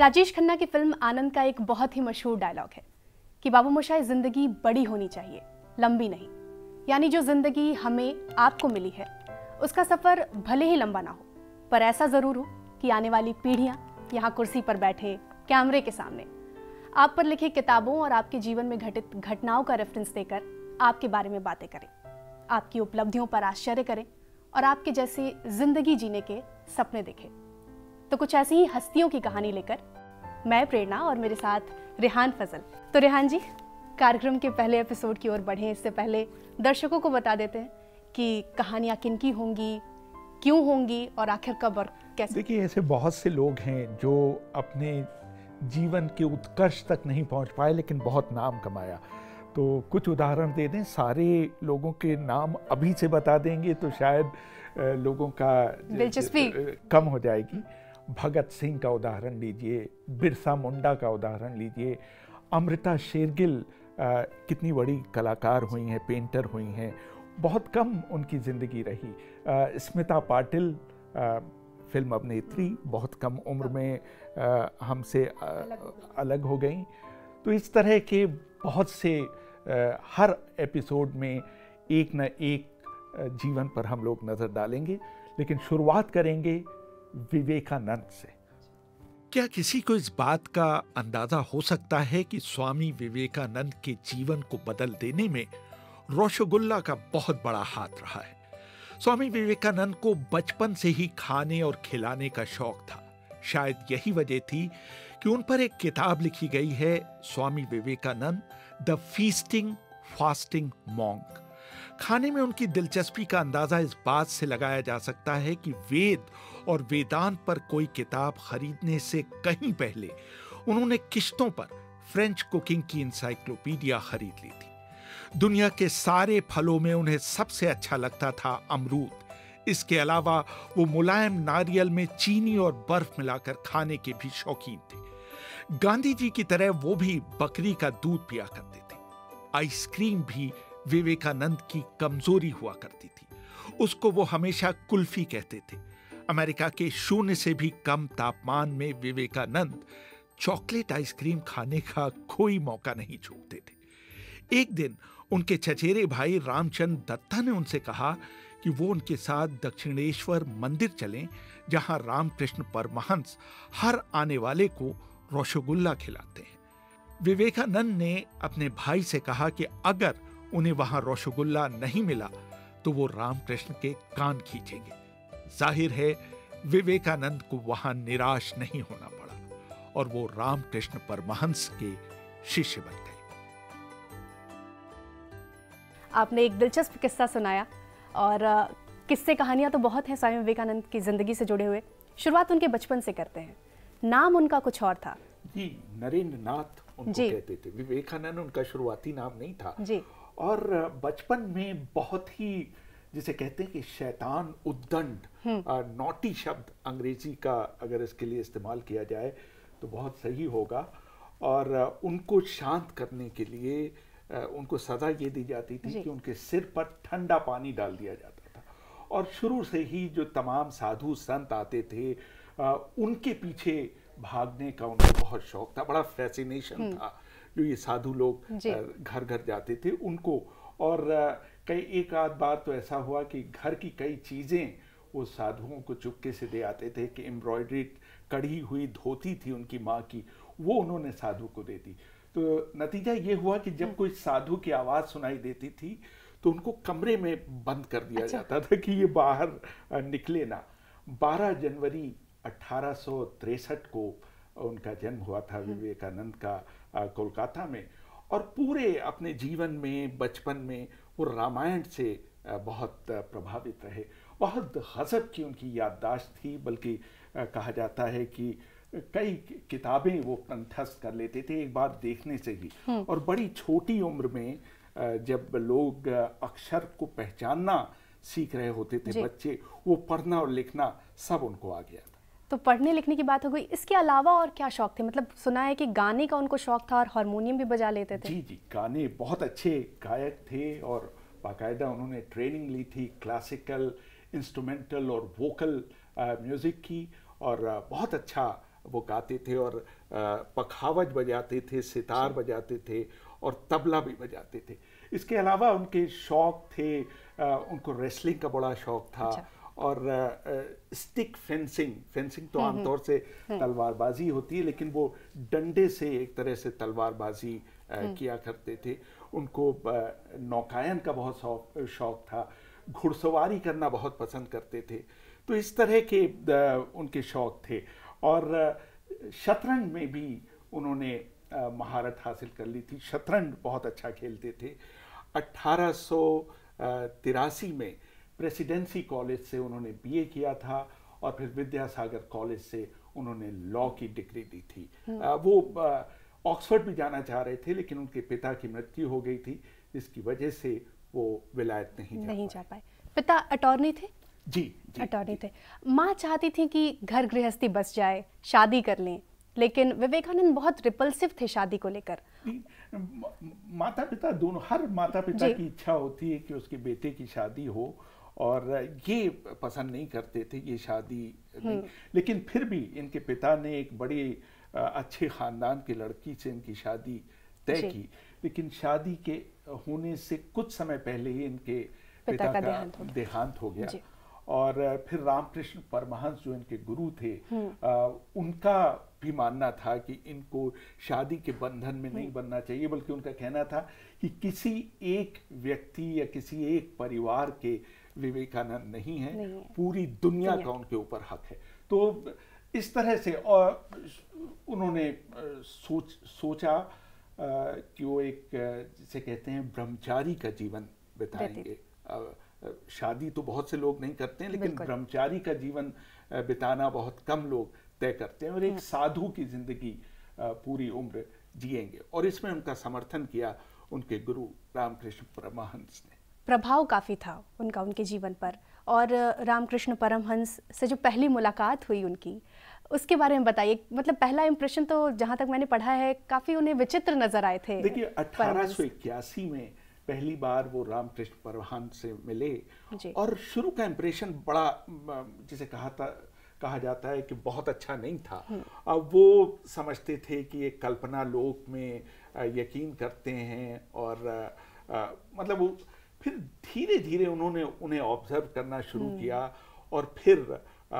राजेश खन्ना की फिल्म आनंद का एक बहुत ही मशहूर डायलॉग है कि बाबू मोशाय जिंदगी बड़ी होनी चाहिए लंबी नहीं यानी जो जिंदगी हमें आपको मिली है उसका सफ़र भले ही लंबा ना हो पर ऐसा ज़रूर हो कि आने वाली पीढ़ियाँ यहाँ कुर्सी पर बैठे कैमरे के सामने आप पर लिखी किताबों और आपके जीवन में घटित घटनाओं का रेफरेंस देकर आपके बारे में बातें करें आपकी उपलब्धियों पर आश्चर्य करें और आपके जैसे जिंदगी जीने के सपने देखें तो कुछ ऐसी ही हस्तियों की कहानी लेकर मैं प्रेरणा और मेरे साथ रेहान फजल तो रेहान जी कार्यक्रम के पहले एपिसोड की ओर बढ़े इससे पहले दर्शकों को बता देते हैं कि कहानियाँ किन की होंगी क्यों होंगी और आखिर कब और कैसे देखिए ऐसे बहुत से लोग हैं जो अपने जीवन के उत्कर्ष तक नहीं पहुंच पाए लेकिन बहुत नाम कमाया तो कुछ उदाहरण दे दें सारे लोगों के नाम अभी से बता देंगे तो शायद लोगों का दिलचस्पी कम हो जाएगी भगत सिंह का उदाहरण लीजिए बिरसा मुंडा का उदाहरण लीजिए अमृता शेरगिल कितनी बड़ी कलाकार हुई हैं पेंटर हुई हैं बहुत कम उनकी ज़िंदगी रही स्मिता पाटिल आ, फिल्म अभिनेत्री बहुत कम उम्र में हमसे अलग हो गई तो इस तरह के बहुत से आ, हर एपिसोड में एक न एक जीवन पर हम लोग नज़र डालेंगे लेकिन शुरुआत करेंगे विवेकानंद से क्या किसी को इस बात का अंदाजा हो सकता है कि स्वामी विवेकानंद के जीवन को बदल देने में रोशगुल्ला का बहुत बड़ा हाथ रहा है स्वामी विवेकानंद को बचपन से ही खाने और खिलाने का शौक था शायद यही वजह थी कि उन पर एक किताब लिखी गई है Swami Vivekananda the feasting fasting monk खाने में उनकी दिलचस्पी का अंदाजा इस बात से लगाया जा सकता है कि वेद और वेदांत पर कोई किताब खरीदने से कहीं पहले उन्होंने किश्तों पर फ्रेंच कुकिंग की इंसाइक्लोपीडिया खरीद ली थी दुनिया के सारे फलों में उन्हें सबसे अच्छा लगता था अमरूद इसके अलावा वो मुलायम नारियल में चीनी और बर्फ मिलाकर खाने के भी शौकीन थे गांधी जी की तरह वो भी बकरी का दूध पिया करते थे आइसक्रीम भी विवेकानंद की कमजोरी हुआ करती थी उसको वो हमेशा कुल्फी कहते थे अमेरिका के शून्य से भी कम तापमान में विवेकानंद चॉकलेट आइसक्रीम खाने का कोई मौका नहीं छोड़ते थे एक दिन उनके चचेरे भाई रामचंद दत्ता ने उनसे कहा कि वो उनके साथ दक्षिणेश्वर मंदिर चलें जहां रामकृष्ण परमहंस हर आने वाले को रोशगुल्ला खिलाते हैं विवेकानंद ने अपने भाई से कहा कि अगर उन्हें वहां रोशगुल्ला नहीं मिला तो वो रामकृष्ण के कान खींचेंगे जाहिर है विवेकानंद को वहां निराश नहीं होना पड़ा और वो रामकृष्ण परमहंस के शिष्य बन गए आपने एक दिलचस्प किस्सा सुनाया और किस्से कहानियां तो बहुत हैं स्वामी विवेकानंद की ज़िंदगी से जुड़े हुए शुरुआत उनके बचपन से करते हैं नाम उनका कुछ और था जी नरेंद्र नाथ उनको कहते थे विवेकानंद उनका शुरुआती नाम नहीं था जी और बचपन में बहुत ही जिसे कहते हैं कि शैतान उद्दंड नोटी हम्म। शब्द अंग्रेजी का अगर इसके लिए इस्तेमाल किया जाए तो बहुत सही होगा और उनको शांत करने के लिए उनको सज़ा ये दी जाती थी कि उनके सिर पर ठंडा पानी डाल दिया जाता था और शुरू से ही जो तमाम साधु संत आते थे उनके पीछे भागने का उनको बहुत शौक था बड़ा फैसिनेशन हम्म। था जो ये साधु लोग घर घर जाते थे उनको और कई एक आध बार तो ऐसा हुआ कि घर की कई चीज़ें वो साधुओं को चुपके से दे आते थे कि एम्ब्रॉयडरी कढ़ी हुई धोती थी उनकी माँ की वो उन्होंने साधु को दे दी तो नतीजा ये हुआ कि जब हाँ। कोई साधु की आवाज़ सुनाई देती थी तो उनको कमरे में बंद कर दिया अच्छा। जाता था कि ये बाहर निकले ना 12 जनवरी अट्ठारह को उनका जन्म हुआ था हाँ। विवेकानंद का कोलकाता में और पूरे अपने जीवन में बचपन में वो रामायण से बहुत प्रभावित रहे बहुत गजब की उनकी याददाश्त थी बल्कि कहा जाता है कि कई किताबें वो कंठस्थ कर लेते थे एक बार देखने से ही हम्म। और बड़ी छोटी उम्र में जब लोग अक्षर को पहचानना सीख रहे होते थे बच्चे वो पढ़ना और लिखना सब उनको आ गया तो पढ़ने लिखने की बात हो गई इसके अलावा और क्या शौक थे मतलब सुना है कि गाने का उनको शौक था और हारमोनियम भी बजा लेते थे जी जी गाने बहुत अच्छे गायक थे और बाकायदा उन्होंने ट्रेनिंग ली थी क्लासिकल इंस्ट्रूमेंटल और वोकल म्यूज़िक की और बहुत अच्छा वो गाते थे और पखावज बजाते थे सितार बजाते थे और तबला भी बजाते थे इसके अलावा उनके शौक थे उनको रेसलिंग का बड़ा शौक था अच्छा। और स्टिक फेंसिंग फेंसिंग तो हम्म, आमतौर हम्म। से हम्म। तलवारबाजी होती है लेकिन वो डंडे से एक तरह से तलवारबाजी किया करते थे उनको नौकायन का बहुत शौक था घुड़सवारी करना बहुत पसंद करते थे तो इस तरह के उनके शौक थे और शतरंज में भी उन्होंने महारत हासिल कर ली थी शतरंज बहुत अच्छा खेलते थे अट्ठारह तिरासी में प्रेसिडेंसी कॉलेज से उन्होंने बीए किया था और फिर विद्यासागर कॉलेज से उन्होंने लॉ की डिग्री दी थी आ, हम्म। वो ऑक्सफर्ड भी जाना चाह रहे थे लेकिन उनके पिता की मृत्यु हो गई थी जिसकी वजह से वो विलायत नहीं जा नहीं जा पाए पिता अटॉर्नी थे जी, जी अटॉर्नी थे माँ चाहती थी कि घर गृहस्थी बस जाए शादी कर लें लेकिन विवेकानंद बहुत रिपल्सिव थे शादी को लेकर माता पिता दोनों हर माता पिता की इच्छा होती है कि उसके बेटे की शादी हो और ये पसंद नहीं करते थे ये शादी नहीं हम्म। लेकिन फिर भी इनके पिता ने एक बड़े अच्छे ख़ानदान की लड़की से इनकी शादी तय की लेकिन शादी के होने से कुछ समय पहले ही इनके पिता, पिता का देहांत हो गया और फिर रामकृष्ण परमहंस जो इनके गुरु थे आ, हम्म। उनका भी मानना था कि इनको शादी के बंधन में नहीं हम्म। बनना चाहिए बल्कि उनका कहना था कि किसी एक व्यक्ति या किसी एक परिवार के विवेकानंद नहीं है, नहीं है। पूरी दुनिया, दुनिया का उनके ऊपर हक है तो इस तरह से और उन्होंने सोच सोचा कि वो एक जिसे कहते हैं ब्रह्मचारी का जीवन बिताएंगे शादी तो बहुत से लोग नहीं करते हैं लेकिन ब्रह्मचारी का जीवन बिताना बहुत कम लोग तय करते हैं और एक हाँ। साधु की जिंदगी पूरी उम्र जिएंगे और इसमें उनका समर्थन किया उनके गुरु रामकृष्ण परमहंस ने प्रभाव काफ़ी था उनका उनके जीवन पर और रामकृष्ण परमहंस से जो पहली मुलाकात हुई उनकी उसके बारे में बताइए मतलब पहला इम्प्रेशन तो जहाँ तक मैंने पढ़ा है काफ़ी उन्हें विचित्र नज़र आए थे देखिए अठारह में पहली बार वो रामकृष्ण परमहंस से मिले और शुरू का इम्प्रेशन बड़ा जिसे कहा था कहा जाता है कि बहुत अच्छा नहीं था हम्म। अब वो समझते थे कि ये कल्पना लोक में यकीन करते हैं और आ, मतलब फिर धीरे धीरे उन्होंने उन्हें ऑब्जर्व करना शुरू हम्म। किया और फिर आ,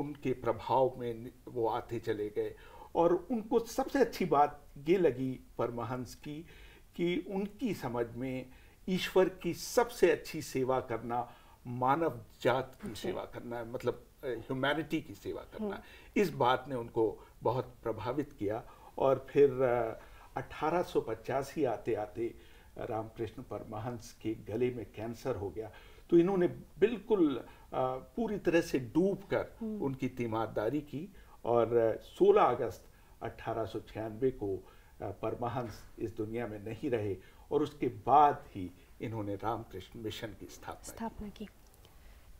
उनके प्रभाव में वो आते चले गए और उनको सबसे अच्छी बात ये लगी परमहंस की कि उनकी समझ में ईश्वर की सबसे अच्छी सेवा करना मानव जात की सेवा करना है मतलब ह्यूमैनिटी की सेवा करना हम्म। इस बात ने उनको बहुत प्रभावित किया और फिर अठारह आते आते रामकृष्ण परमहंस के गले में कैंसर हो गया तो इन्होंने बिल्कुल पूरी तरह से डूब कर हम्म। उनकी तीमारदारी की और 16 अगस्त अट्ठारह को परमहंस इस दुनिया में नहीं रहे और उसके बाद ही इन्होंने रामकृष्ण मिशन की स्थापना स्थापना की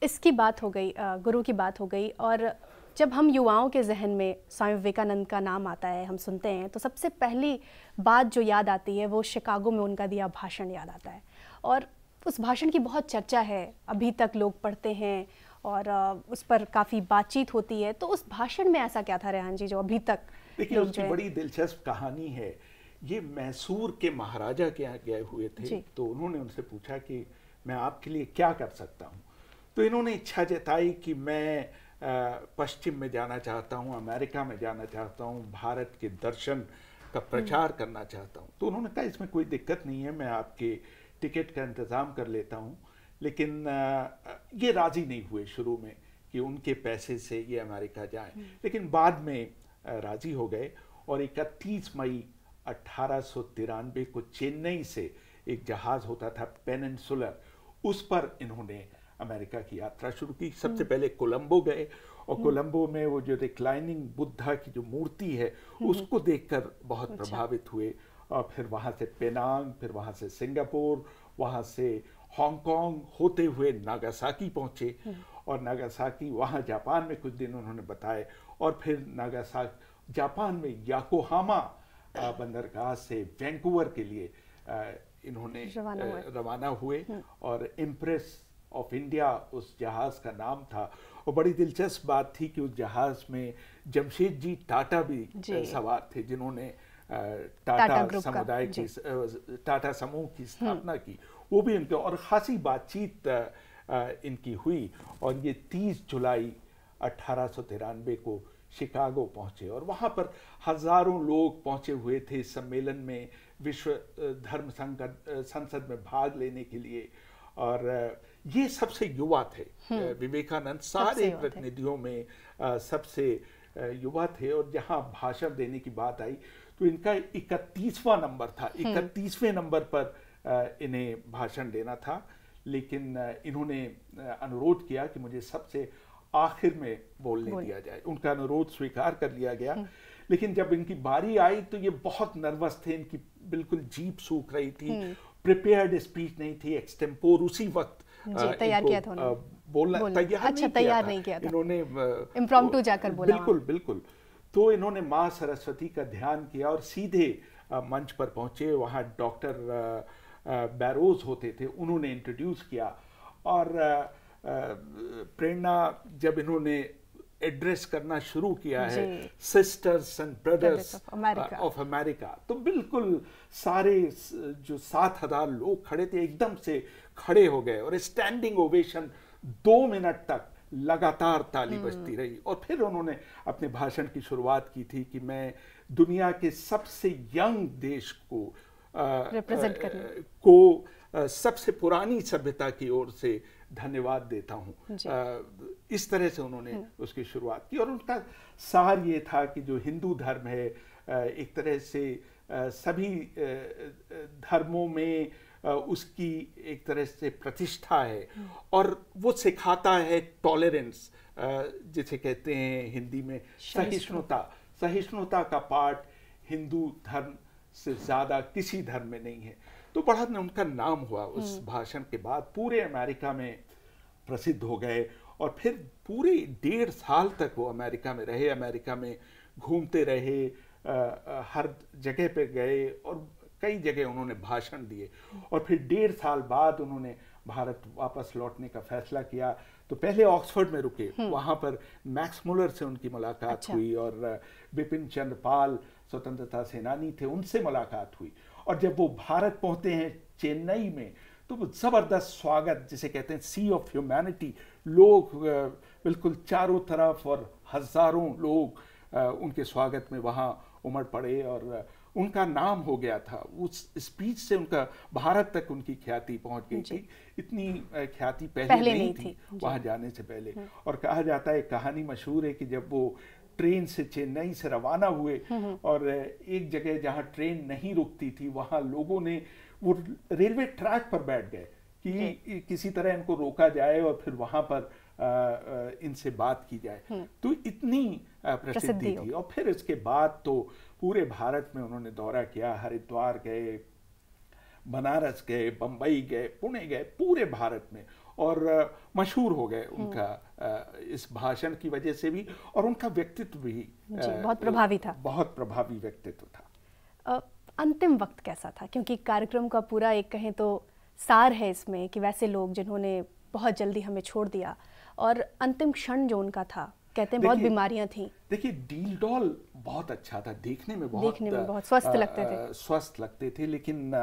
इसकी बात हो गई गुरु की बात हो गई और जब हम युवाओं के जहन में स्वामी विवेकानंद का नाम आता है हम सुनते हैं तो सबसे पहली बात जो याद आती है वो शिकागो में उनका दिया भाषण याद आता है और उस भाषण की बहुत चर्चा है अभी तक लोग पढ़ते हैं और उस पर काफ़ी बातचीत होती है तो उस भाषण में ऐसा क्या था रेहान जी जो अभी तक देखिए उसकी बड़ी दिलचस्प कहानी है ये मैसूर के महाराजा के यहाँ गए हुए थे तो उन्होंने उनसे पूछा कि मैं आपके लिए क्या कर सकता हूँ तो इन्होंने इच्छा जताई कि मैं पश्चिम में जाना चाहता हूँ अमेरिका में जाना चाहता हूँ भारत के दर्शन का हम्म। प्रचार करना चाहता हूँ तो उन्होंने कहा इसमें कोई दिक्कत नहीं है मैं आपके टिकट का इंतज़ाम कर लेता हूँ लेकिन ये राज़ी नहीं हुए शुरू में कि उनके पैसे से ये अमेरिका जाए हम्म। लेकिन बाद में राज़ी हो गए और इकतीस मई अट्ठारह को चेन्नई से एक जहाज़ होता था पेनसुलर उस पर इन्होंने अमेरिका की यात्रा शुरू की सबसे पहले कोलंबो गए और कोलंबो में वो जो रिक्लाइनिंग बुद्धा की जो मूर्ति है हम्म। उसको देखकर बहुत अच्छा। प्रभावित हुए और फिर वहाँ से पेनांग फिर वहाँ से सिंगापुर वहाँ से हांगकांग होते हुए नागासाकी पहुँचे हम्म। और नागासाकी वहाँ जापान में कुछ दिन उन्होंने बताए और फिर नागासा जापान में याकोहामा बंदरगाह से वैंकूवर के लिए इन्होंने रवाना हुए हम्म। और इम्प्रेस ऑफ इंडिया उस जहाज़ का नाम था और बड़ी दिलचस्प बात थी कि उस जहाज़ में जमशेद जी टाटा भी सवार थे जिन्होंने टाटा समुदाय की टाटा समूह की हम्म। स्थापना की वो भी उनके और खासी बातचीत इनकी हुई और ये 30 जुलाई अठारह को शिकागो पहुंचे और वहाँ पर हजारों लोग पहुँचे हुए थे सम्मेलन में विश्व धर्म संसद में भाग लेने के लिए और ये सबसे युवा थे हम्म। विवेकानंद सारे प्रतिनिधियों में सबसे युवा थे और जहाँ भाषण देने की बात आई तो इनका इकतीसवा नंबर था हम्म। इकतीसवें नंबर पर इन्हें भाषण देना था लेकिन इन्होंने अनुरोध किया कि मुझे सबसे आखिर में बोलने दिया जाए उनका अनुरोध स्वीकार कर लिया गया हम्म। लेकिन जब इनकी बारी आई तो ये बहुत नर्वस थे इनकी बिल्कुल जीप सूख रही थी प्रिपेयर्ड स्पीच नहीं थी एक्सटेम्पोर उसी वक्त तैयार किया था बोलना तैयार अच्छा तैयार नहीं किया था इन्होंने इम्प्रॉम्प्टू जाकर बोला बिल्कुल बिल्कुल तो इन्होंने माँ सरस्वती का ध्यान किया और सीधे मंच पर पहुंचे वहाँ डॉक्टर बैरोज होते थे उन्होंने इंट्रोड्यूस किया और प्रेरणा जब इन्होंने एड्रेस करना शुरू किया है sisters and brothers of America तो बिल्कुल सारे जो सात हजार लोग खड़े थे एकदम से खड़े हो गए और स्टैंडिंग ओवेशन दो मिनट तक लगातार ताली हम्म। बजती रही और फिर उन्होंने अपने भाषण की शुरुआत की थी कि मैं दुनिया के सबसे यंग देश को रिप्रेजेंट को आ, सबसे पुरानी सभ्यता की ओर से धन्यवाद देता हूँ इस तरह से उन्होंने हम्म। उसकी शुरुआत की और उनका सार ये था कि जो हिंदू धर्म है एक तरह से सभी धर्मों में उसकी एक तरह से प्रतिष्ठा है और वो सिखाता है टॉलरेंस जिसे कहते हैं हिंदी में सहिष्णुता सहिष्णुता का पाठ हिंदू धर्म से ज़्यादा किसी धर्म में नहीं है तो बड़ा उनका नाम हुआ उस हम्म। भाषण के बाद पूरे अमेरिका में प्रसिद्ध हो गए और फिर पूरे डेढ़ साल तक वो अमेरिका में रहे अमेरिका में घूमते रहे आ, हर जगह पे गए और कई जगह उन्होंने भाषण दिए और फिर डेढ़ साल बाद उन्होंने भारत वापस लौटने का फैसला किया तो पहले ऑक्सफोर्ड में रुके हम्म। वहाँ पर मैक्स मुलर से उनकी मुलाकात अच्छा। हुई और बिपिन चंद्र पाल स्वतंत्रता सेनानी थे उनसे मुलाकात हुई और जब वो भारत पहुँचते हैं चेन्नई में तो ज़बरदस्त स्वागत जिसे कहते हैं सी ऑफ ह्यूमैनिटी लोग बिल्कुल चारों तरफ और हज़ारों लोग उनके स्वागत में वहाँ उमड़ पड़े और उनका नाम हो गया था उस स्पीच से उनका भारत तक उनकी ख्याति पहुंच गई थी इतनी ख्याति पहले, पहले नहीं, नहीं थी वहां जाने से पहले हम्म। और कहा जाता है कहानी मशहूर है कि जब वो ट्रेन से चेन्नई से रवाना हुए हम्म, हम्म। और एक जगह जहाँ ट्रेन नहीं रुकती थी वहां लोगों ने वो रेलवे ट्रैक पर बैठ गए कि किसी तरह इनको रोका जाए और फिर वहां पर इनसे बात की जाए तो इतनी प्रसिद्धि थी और फिर इसके बाद तो पूरे भारत में उन्होंने दौरा किया हरिद्वार गए बनारस गए बम्बई गए पुणे गए पूरे भारत में और मशहूर हो गए हम्म। उनका इस भाषण की वजह से भी और उनका व्यक्तित्व भी बहुत प्रभावी था बहुत प्रभावी व्यक्तित्व था अंतिम वक्त कैसा था क्योंकि कार्यक्रम का पूरा एक कहें तो सार है इसमें कि वैसे लोग जिन्होंने बहुत जल्दी हमें छोड़ दिया और अंतिम क्षण जो उनका था कहते हैं बहुत बीमारियां थी देखिए डील डॉल बहुत अच्छा था देखने में बहुत देखने में बहुत स्वस्थ आ, लगते थे स्वस्थ लगते थे लेकिन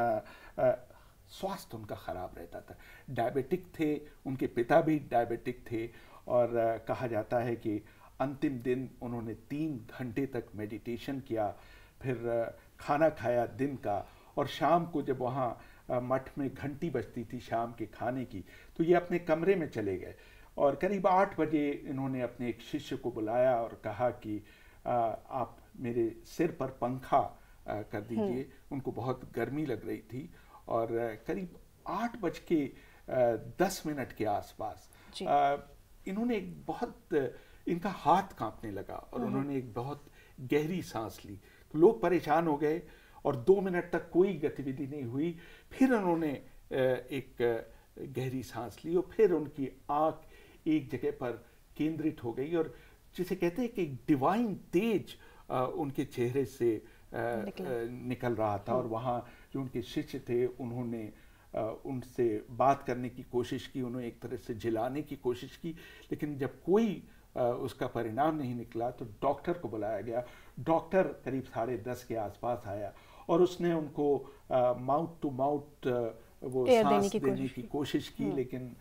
स्वास्थ्य उनका खराब रहता था डायबिटिक थे उनके पिता भी डायबिटिक थे और आ, कहा जाता है कि अंतिम दिन उन्होंने तीन घंटे तक मेडिटेशन किया फिर आ, खाना खाया दिन का और शाम को जब वहाँ मठ में घंटी बजती थी शाम के खाने की तो ये अपने कमरे में चले गए और करीब आठ बजे इन्होंने अपने एक शिष्य को बुलाया और कहा कि आप मेरे सिर पर पंखा कर दीजिए हम्म। उनको बहुत गर्मी लग रही थी और करीब आठ बज के दस मिनट के आसपास इन्होंने एक बहुत इनका हाथ कांपने लगा और हम्म। उन्होंने एक बहुत गहरी सांस ली तो लोग परेशान हो गए और दो मिनट तक कोई गतिविधि नहीं हुई फिर उन्होंने एक गहरी सांस ली और फिर उनकी आँख एक जगह पर केंद्रित हो गई और जिसे कहते हैं कि डिवाइन तेज उनके चेहरे से निकल रहा था और हम्म। वहाँ जो उनके शिष्य थे उन्होंने उनसे बात करने की कोशिश की उन्होंने एक तरह से झिलाने की कोशिश की लेकिन जब कोई उसका परिणाम नहीं निकला तो डॉक्टर को बुलाया गया डॉक्टर करीब साढ़े दस के आसपास आया और उसने उनको माउथ टू माउथ वो सांस देने की, देने की कोशिश की हाँ। लेकिन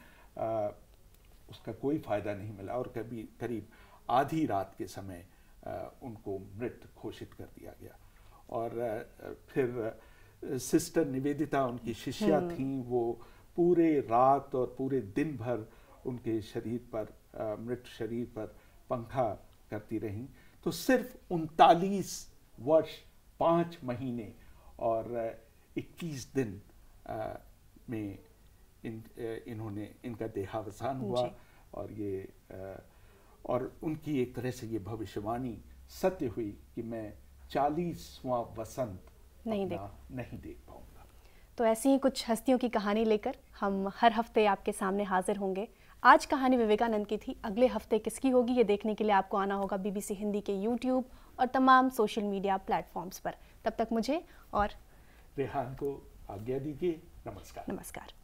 उसका कोई फ़ायदा नहीं मिला और कभी करीब आधी रात के समय उनको मृत घोषित कर दिया गया और फिर सिस्टर निवेदिता उनकी शिष्या हम्म। थीं वो पूरे रात और पूरे दिन भर उनके शरीर पर मृत शरीर पर पंखा करती रहीं तो सिर्फ उनतालीस वर्ष पाँच महीने और इक्कीस दिन में इन इन्होंने इनका देहावसान हुआ और ये और उनकी एक तरह से ये भविष्यवाणी सत्य हुई कि मैं चालीसवा वसंत नहीं देख नहीं देख पाऊंगा तो ऐसी ही कुछ हस्तियों की कहानी लेकर हम हर हफ्ते आपके सामने हाजिर होंगे आज कहानी विवेकानंद की थी अगले हफ्ते किसकी होगी ये देखने के लिए आपको आना होगा बीबीसी हिंदी के यूट्यूब और तमाम सोशल मीडिया प्लेटफॉर्म्स पर तब तक मुझे और रेहान को आज्ञा दीजिए नमस्कार नमस्कार